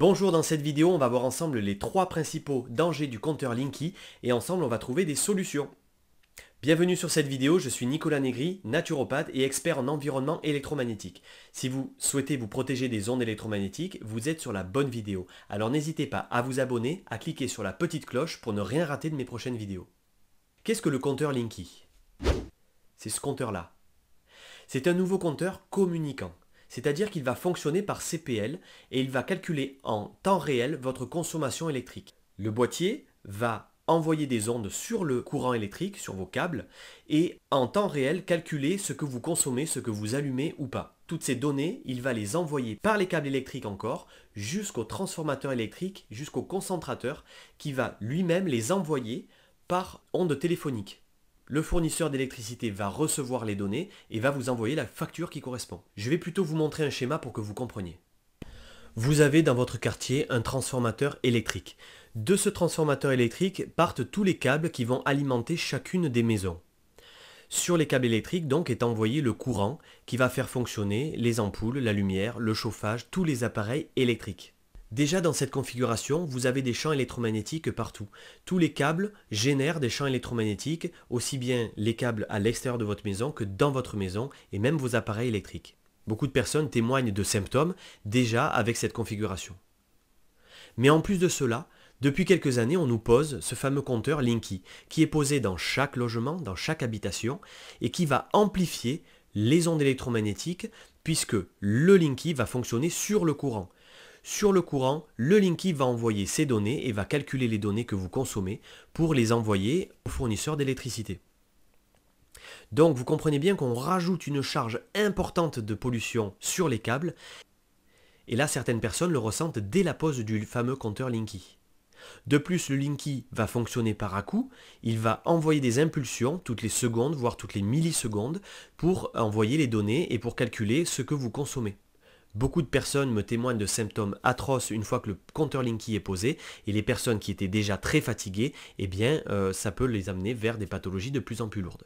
Bonjour, dans cette vidéo, on va voir ensemble les trois principaux dangers du compteur Linky et ensemble, on va trouver des solutions. Bienvenue sur cette vidéo, je suis Nicolas Negri, naturopathe et expert en environnement électromagnétique. Si vous souhaitez vous protéger des ondes électromagnétiques, vous êtes sur la bonne vidéo. Alors n'hésitez pas à vous abonner, à cliquer sur la petite cloche pour ne rien rater de mes prochaines vidéos. Qu'est-ce que le compteur Linky C'est ce compteur-là. C'est un nouveau compteur communicant c'est-à-dire qu'il va fonctionner par CPL et il va calculer en temps réel votre consommation électrique. Le boîtier va envoyer des ondes sur le courant électrique, sur vos câbles, et en temps réel calculer ce que vous consommez, ce que vous allumez ou pas. Toutes ces données, il va les envoyer par les câbles électriques encore, jusqu'au transformateur électrique, jusqu'au concentrateur, qui va lui-même les envoyer par onde téléphonique. Le fournisseur d'électricité va recevoir les données et va vous envoyer la facture qui correspond. Je vais plutôt vous montrer un schéma pour que vous compreniez. Vous avez dans votre quartier un transformateur électrique. De ce transformateur électrique partent tous les câbles qui vont alimenter chacune des maisons. Sur les câbles électriques donc est envoyé le courant qui va faire fonctionner les ampoules, la lumière, le chauffage, tous les appareils électriques. Déjà dans cette configuration, vous avez des champs électromagnétiques partout. Tous les câbles génèrent des champs électromagnétiques, aussi bien les câbles à l'extérieur de votre maison que dans votre maison et même vos appareils électriques. Beaucoup de personnes témoignent de symptômes déjà avec cette configuration. Mais en plus de cela, depuis quelques années, on nous pose ce fameux compteur Linky qui est posé dans chaque logement, dans chaque habitation et qui va amplifier les ondes électromagnétiques puisque le Linky va fonctionner sur le courant. Sur le courant, le Linky va envoyer ses données et va calculer les données que vous consommez pour les envoyer au fournisseur d'électricité. Donc vous comprenez bien qu'on rajoute une charge importante de pollution sur les câbles, et là certaines personnes le ressentent dès la pose du fameux compteur Linky. De plus, le Linky va fonctionner par à-coup, il va envoyer des impulsions toutes les secondes, voire toutes les millisecondes, pour envoyer les données et pour calculer ce que vous consommez. Beaucoup de personnes me témoignent de symptômes atroces une fois que le compteur Linky est posé et les personnes qui étaient déjà très fatiguées, eh bien euh, ça peut les amener vers des pathologies de plus en plus lourdes.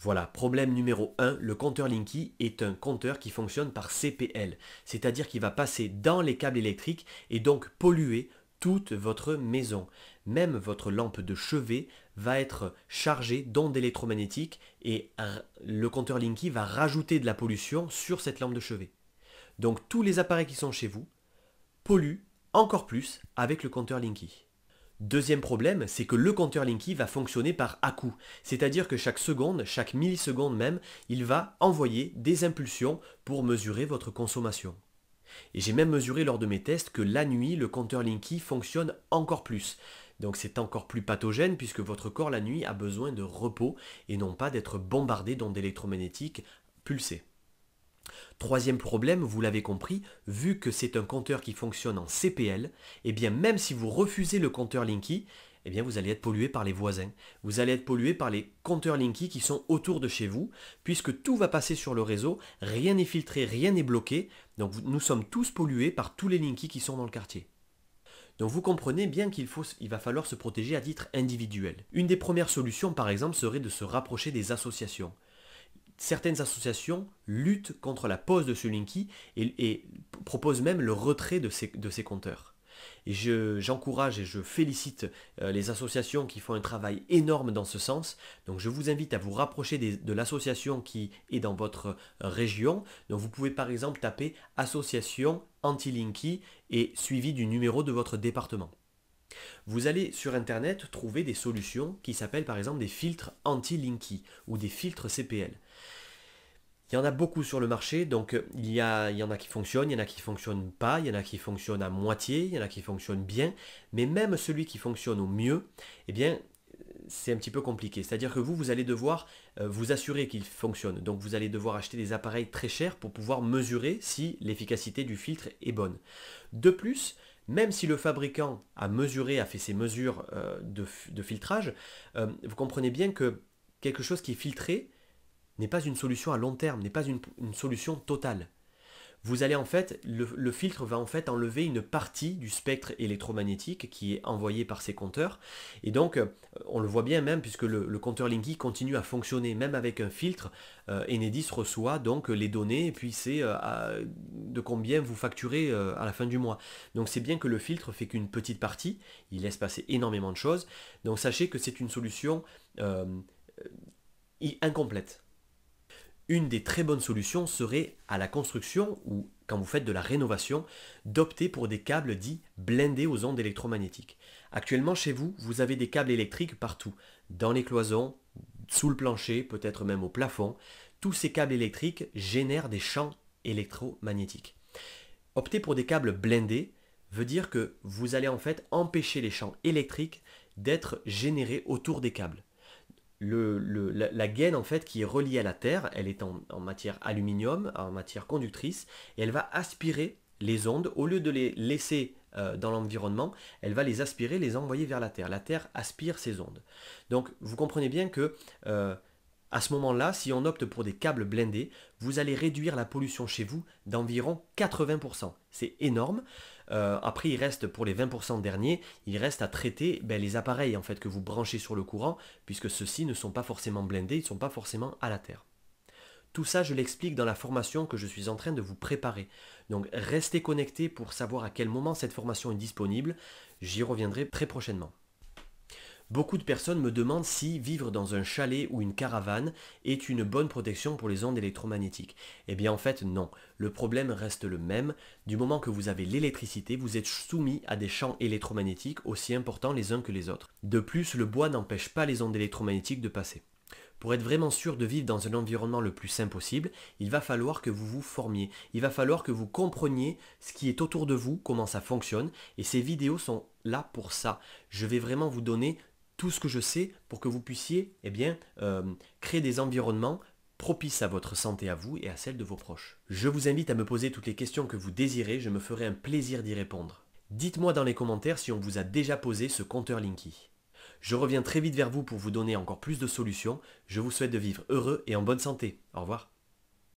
Voilà, problème numéro 1, le compteur Linky est un compteur qui fonctionne par CPL, c'est-à-dire qu'il va passer dans les câbles électriques et donc polluer toute votre maison. Même votre lampe de chevet va être chargée d'ondes électromagnétiques et le compteur Linky va rajouter de la pollution sur cette lampe de chevet. Donc tous les appareils qui sont chez vous polluent encore plus avec le compteur Linky. Deuxième problème, c'est que le compteur Linky va fonctionner par à-coup, c'est-à-dire que chaque seconde, chaque milliseconde même, il va envoyer des impulsions pour mesurer votre consommation. Et j'ai même mesuré lors de mes tests que la nuit, le compteur Linky fonctionne encore plus. Donc c'est encore plus pathogène puisque votre corps la nuit a besoin de repos et non pas d'être bombardé d'ondes électromagnétiques pulsées. Troisième problème, vous l'avez compris, vu que c'est un compteur qui fonctionne en CPL, et eh bien même si vous refusez le compteur Linky, eh bien vous allez être pollué par les voisins. Vous allez être pollué par les compteurs Linky qui sont autour de chez vous, puisque tout va passer sur le réseau, rien n'est filtré, rien n'est bloqué, donc nous sommes tous pollués par tous les Linky qui sont dans le quartier. Donc vous comprenez bien qu'il il va falloir se protéger à titre individuel. Une des premières solutions par exemple serait de se rapprocher des associations certaines associations luttent contre la pose de ce Linky et, proposent même le retrait de ces, compteurs. Et j'encourage et je félicite euh, les associations qui font un travail énorme dans ce sens. Donc je vous invite à vous rapprocher de l'association qui est dans votre euh, région. Donc vous pouvez par exemple taper association anti-linky et suivi du numéro de votre département. Vous allez sur Internet trouver des solutions qui s'appellent par exemple des filtres anti-linky ou des filtres CPL. Il y en a beaucoup sur le marché, donc euh, il y, a, y en a qui fonctionnent, il y en a qui fonctionnent pas, il y en a qui fonctionnent à moitié, il y en a qui fonctionnent bien, mais même celui qui fonctionne au mieux, eh bien, c'est un petit peu compliqué. C'est-à-dire que vous, vous allez devoir euh, vous assurer qu'il fonctionne. Donc vous allez devoir acheter des appareils très chers pour pouvoir mesurer si l'efficacité du filtre est bonne. De plus, même si le fabricant a mesuré, a fait ses mesures euh, de, de filtrage, vous comprenez bien que quelque chose qui est filtré, n'est pas une solution à long terme, n'est pas une, solution totale. Vous allez en fait, le, filtre va en fait enlever une partie du spectre électromagnétique qui est envoyé par ces compteurs. Et donc, euh, on le voit bien même puisque le, compteur Linky continue à fonctionner même avec un filtre. Euh, Enedis reçoit donc les données et puis c'est euh, de combien vous facturez à la fin du mois. Donc c'est bien que le filtre fait qu'une petite partie, il laisse passer énormément de choses. Donc sachez que c'est une solution incomplète. Une des très bonnes solutions serait à la construction ou quand vous faites de la rénovation, d'opter pour des câbles dits blindés aux ondes électromagnétiques. Actuellement chez vous, vous avez des câbles électriques partout, dans les cloisons, sous le plancher, peut-être même au plafond. Tous ces câbles électriques génèrent des champs électromagnétiques. Opter pour des câbles blindés veut dire que vous allez en fait empêcher les champs électriques d'être générés autour des câbles le, la, gaine en fait qui est reliée à la Terre, elle est en, matière aluminium, en matière conductrice, et elle va aspirer les ondes, au lieu de les laisser euh, dans l'environnement, elle va les aspirer, les envoyer vers la Terre. La Terre aspire ces ondes. Donc vous comprenez bien que euh, à ce moment-là, si on opte pour des câbles blindés, vous allez réduire la pollution chez vous d'environ 80%. C'est énorme. Euh, après, il reste pour les 20% derniers, il reste à traiter ben, les appareils en fait que vous branchez sur le courant, puisque ceux-ci ne sont pas forcément blindés, ils ne sont pas forcément à la terre. Tout ça, je l'explique dans la formation que je suis en train de vous préparer. Donc restez connectés pour savoir à quel moment cette formation est disponible. J'y reviendrai très prochainement. Beaucoup de personnes me demandent si vivre dans un chalet ou une caravane est une bonne protection pour les ondes électromagnétiques. Eh bien en fait non, le problème reste le même. Du moment que vous avez l'électricité, vous êtes soumis à des champs électromagnétiques aussi importants les uns que les autres. De plus, le bois n'empêche pas les ondes électromagnétiques de passer. Pour être vraiment sûr de vivre dans un environnement le plus sain possible, il va falloir que vous vous formiez, il va falloir que vous compreniez ce qui est autour de vous, comment ça fonctionne, et ces vidéos sont là pour ça. Je vais vraiment vous donner tout ce que je sais pour que vous puissiez eh bien, euh, créer des environnements propices à votre santé à vous et à celle de vos proches. Je vous invite à me poser toutes les questions que vous désirez, je me ferai un plaisir d'y répondre. Dites-moi dans les commentaires si on vous a déjà posé ce compteur Linky. Je reviens très vite vers vous pour vous donner encore plus de solutions. Je vous souhaite de vivre heureux et en bonne santé. Au revoir.